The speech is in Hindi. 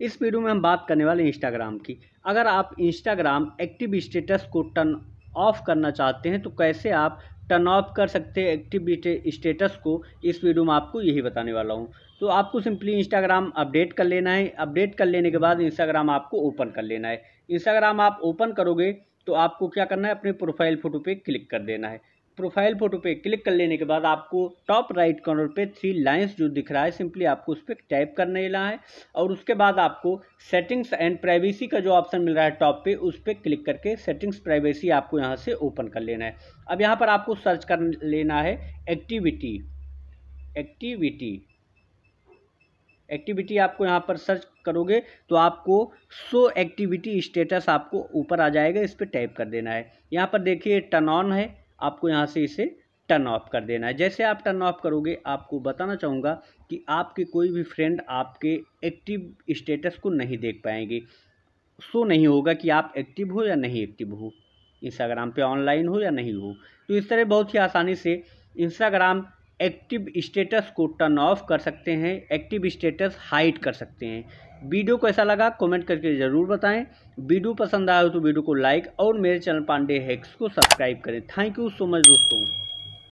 इस वीडियो में हम बात करने वाले इंस्टाग्राम की अगर आप इंस्टाग्राम एक्टिव स्टेटस को टर्न ऑफ करना चाहते हैं तो कैसे आप टर्न ऑफ कर सकते हैं एक्टिव स्टेटस को इस वीडियो में आपको यही बताने वाला हूँ तो आपको सिंपली इंस्टाग्राम अपडेट कर लेना है अपडेट कर लेने के बाद इंस्टाग्राम आपको ओपन कर लेना है इंस्टाग्राम आप ओपन करोगे तो आपको क्या करना है अपने प्रोफाइल फ़ोटो पे क्लिक कर देना है प्रोफाइल फ़ोटो पे क्लिक कर लेने के बाद आपको टॉप राइट कॉर्नर पे थ्री लाइंस जो दिख रहा है सिंपली आपको उस पर टाइप करने लेना है और उसके बाद आपको सेटिंग्स एंड प्राइवेसी का जो ऑप्शन मिल रहा है टॉप पे उस पर क्लिक करके सेटिंग्स प्राइवेसी आपको यहाँ से ओपन कर लेना है अब यहाँ पर आपको सर्च कर लेना है एक्टिविटी एक्टिविटी एक्टिविटी आपको यहाँ पर सर्च करोगे तो आपको सो एक्टिविटी स्टेटस आपको ऊपर आ जाएगा इस पर टाइप कर देना है यहाँ पर देखिए टर्न ऑन है आपको यहाँ से इसे टर्न ऑफ कर देना है जैसे आप टर्न ऑफ करोगे आपको बताना चाहूँगा कि आपके कोई भी फ्रेंड आपके एक्टिव स्टेटस को नहीं देख पाएंगे सो नहीं होगा कि आप एक्टिव हो या नहीं एक्टिव हो इंस्टाग्राम पे ऑनलाइन हो या नहीं हो तो इस तरह बहुत ही आसानी से इंस्टाग्राम एक्टिव स्टेटस को टर्न ऑफ कर सकते हैं एक्टिव स्टेटस हाइड कर सकते हैं वीडियो कैसा लगा कमेंट करके ज़रूर बताएं वीडियो पसंद आया हो तो वीडियो को लाइक और मेरे चैनल पांडे हैक्स को सब्सक्राइब करें थैंक यू सो मच दोस्तों